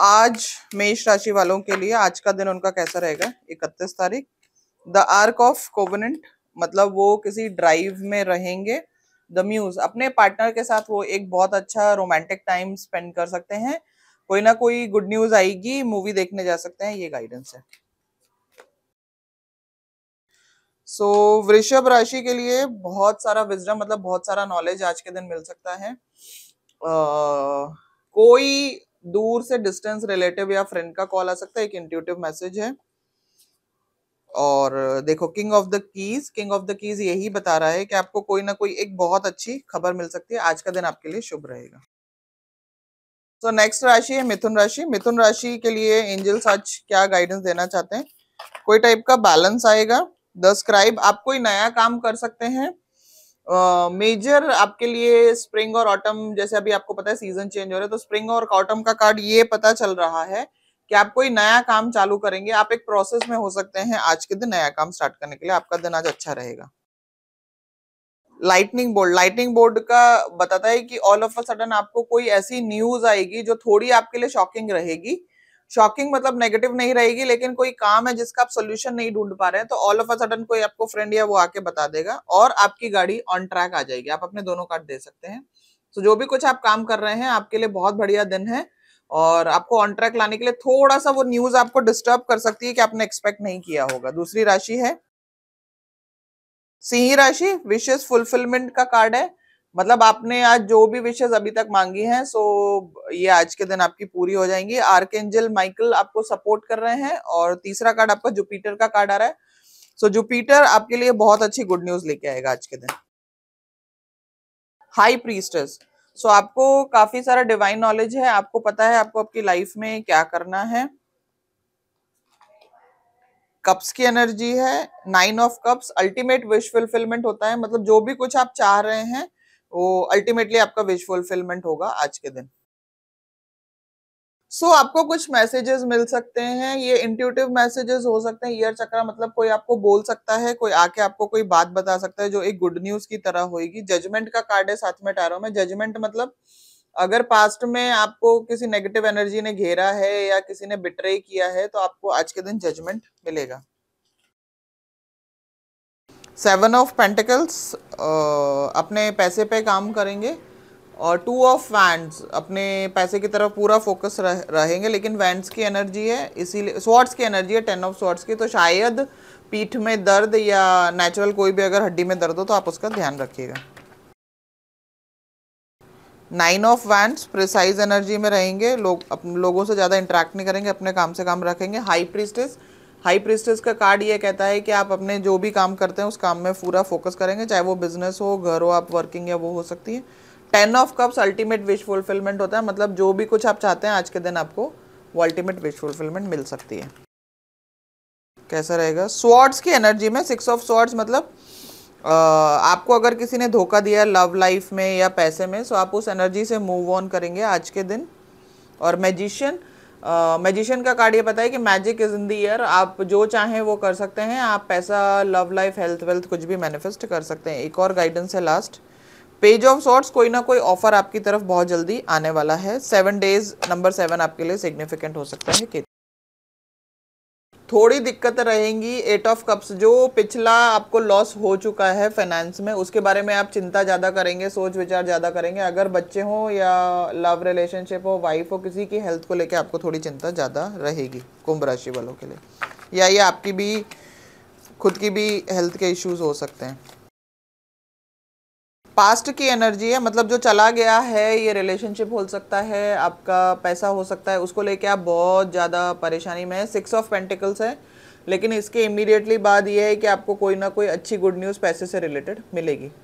आज मेष राशि वालों के लिए आज का दिन उनका कैसा रहेगा इकतीस तारीख द आर्क ऑफ कोवनेंट मतलब वो किसी ड्राइव में रहेंगे द म्यूज अपने पार्टनर के साथ वो एक बहुत अच्छा रोमांटिक टाइम स्पेंड कर सकते हैं कोई ना कोई गुड न्यूज आएगी मूवी देखने जा सकते हैं ये गाइडेंस है सो so, वृषभ राशि के लिए बहुत सारा विजडम मतलब बहुत सारा नॉलेज आज के दिन मिल सकता है uh, कोई दूर से डिस्टेंस रिलेटिव या फ्रेंड का कॉल आ सकता है एक इंट्यूटिव मैसेज है और देखो king of the keys king of the keys यही बता रहा है कि आपको कोई ना कोई एक बहुत अच्छी खबर मिल सकती है आज का दिन आपके लिए शुभ रहेगा सो नेक्स्ट राशि है मिथुन राशि मिथुन राशि के लिए एंजल्स आज क्या गाइडेंस देना चाहते हैं कोई टाइप का बैलेंस आएगा द स्क्राइब आप कोई नया काम कर सकते हैं मेजर uh, आपके लिए स्प्रिंग और ऑटम जैसे अभी आपको पता है सीजन चेंज हो रहा है तो स्प्रिंग और ऑटम का कार्ड ये पता चल रहा है कि आप कोई नया काम चालू करेंगे आप एक प्रोसेस में हो सकते हैं आज के दिन नया काम स्टार्ट करने के लिए आपका दिन आज अच्छा रहेगा लाइटनिंग बोर्ड लाइटनिंग बोर्ड का बताता है कि ऑल ऑफ अ सडन आपको कोई ऐसी न्यूज आएगी जो थोड़ी आपके लिए शॉकिंग रहेगी शॉकिंग मतलब नेगेटिव नहीं रहेगी लेकिन कोई काम है जिसका आप सोल्यूशन नहीं ढूंढ पा रहे हैं तो ऑल ऑफ अ सडन कोई आपको फ्रेंड या वो आके बता देगा और आपकी गाड़ी ऑन ट्रैक आ जाएगी आप अपने दोनों कार्ड दे सकते हैं तो जो भी कुछ आप काम कर रहे हैं आपके लिए बहुत बढ़िया दिन है और आपको ऑन ट्रैक लाने के लिए थोड़ा सा वो न्यूज आपको डिस्टर्ब कर सकती है कि आपने एक्सपेक्ट नहीं किया होगा दूसरी राशि है सिंह राशि विशेष फुलफिलमेंट का कार्ड है मतलब आपने आज जो भी विशेष अभी तक मांगी हैं सो ये आज के दिन आपकी पूरी हो जाएंगी आर्क एंजल माइकल आपको सपोर्ट कर रहे हैं और तीसरा कार्ड आपका जुपीटर का कार्ड आ रहा है सो जुपीटर आपके लिए बहुत अच्छी गुड न्यूज लेके आएगा आज के दिन हाई प्रीस्टर्स सो आपको काफी सारा डिवाइन नॉलेज है आपको पता है आपको आपकी लाइफ में क्या करना है कप्स की एनर्जी है nine of cups ultimate wish fulfilment होता है मतलब जो भी कुछ आप चाह रहे हैं वो तो अल्टीमेटली आपका विश फुलफिलमेंट होगा आज के दिन सो so, आपको कुछ मैसेजेस मिल सकते हैं ये इंट्यूटिव मैसेजेस हो सकते हैं ईयर चक्र मतलब कोई आपको बोल सकता है कोई आके आपको कोई बात बता सकता है जो एक गुड न्यूज की तरह होगी जजमेंट का कार्ड है साथ में टारो में जजमेंट मतलब अगर पास्ट में आपको किसी नेगेटिव एनर्जी ने घेरा है या किसी ने बिट्रे किया है तो आपको आज के दिन जजमेंट मिलेगा सेवन ऑफ पेंटिकल्स अपने पैसे पे काम करेंगे और टू ऑफ वैंड्स अपने पैसे की तरफ पूरा फोकस रह, रहेंगे लेकिन वैंड्स की एनर्जी है इसीलिए स्वॉर्ड्स की एनर्जी है टेन ऑफ स्वॉर्ड्स की तो शायद पीठ में दर्द या नेचुरल कोई भी अगर हड्डी में दर्द हो तो आप उसका ध्यान रखिएगा nine of wands precise energy में रहेंगे लोग अपने लोगों से ज़्यादा इंटरेक्ट नहीं करेंगे अपने काम से काम रखेंगे हाई प्रिस्टेज हाई प्रिस्टेस का कार्ड ये कहता है कि आप अपने जो भी काम करते हैं उस काम में पूरा फोकस करेंगे चाहे वो बिजनेस हो घर हो आप वर्किंग या वो हो सकती है ten of cups ultimate wish fulfilment होता है मतलब जो भी कुछ आप चाहते हैं आज के दिन आपको वो अल्टीमेट विश फुलफिलमेंट मिल सकती है कैसा रहेगा स्वॉर्ड्स की एनर्जी में सिक्स ऑफ स्वॉर्ड्स मतलब Uh, आपको अगर किसी ने धोखा दिया लव लाइफ में या पैसे में सो आप उस एनर्जी से मूव ऑन करेंगे आज के दिन और मैजिशियन मैजिशियन का कार्ड ये पता है कि magic is in the air आप जो चाहें वो कर सकते हैं आप पैसा लव लाइफ हेल्थ वेल्थ कुछ भी मैनिफेस्ट कर सकते हैं एक और गाइडेंस है लास्ट पेज ऑफ सॉर्ट्स कोई ना कोई ऑफर आपकी तरफ बहुत जल्दी आने वाला है सेवन डेज नंबर सेवन आपके लिए सिग्निफिकेंट हो सकता है थोड़ी दिक्कत रहेंगी एट ऑफ कप्स जो पिछला आपको लॉस हो चुका है फाइनेंस में उसके बारे में आप चिंता ज़्यादा करेंगे सोच विचार ज़्यादा करेंगे अगर बच्चे हो या लव रिलेशनशिप हो वाइफ हो किसी की हेल्थ को लेकर आपको थोड़ी चिंता ज़्यादा रहेगी कुंभ राशि वालों के लिए या ये आपकी भी खुद की भी हेल्थ के इश्यूज हो सकते हैं पास्ट की एनर्जी है मतलब जो चला गया है ये रिलेशनशिप हो सकता है आपका पैसा हो सकता है उसको लेके आप बहुत ज़्यादा परेशानी में है सिक्स ऑफ पेंटिकल्स है लेकिन इसके इमीडिएटली बाद ये है कि आपको कोई ना कोई अच्छी गुड न्यूज़ पैसे से रिलेटेड मिलेगी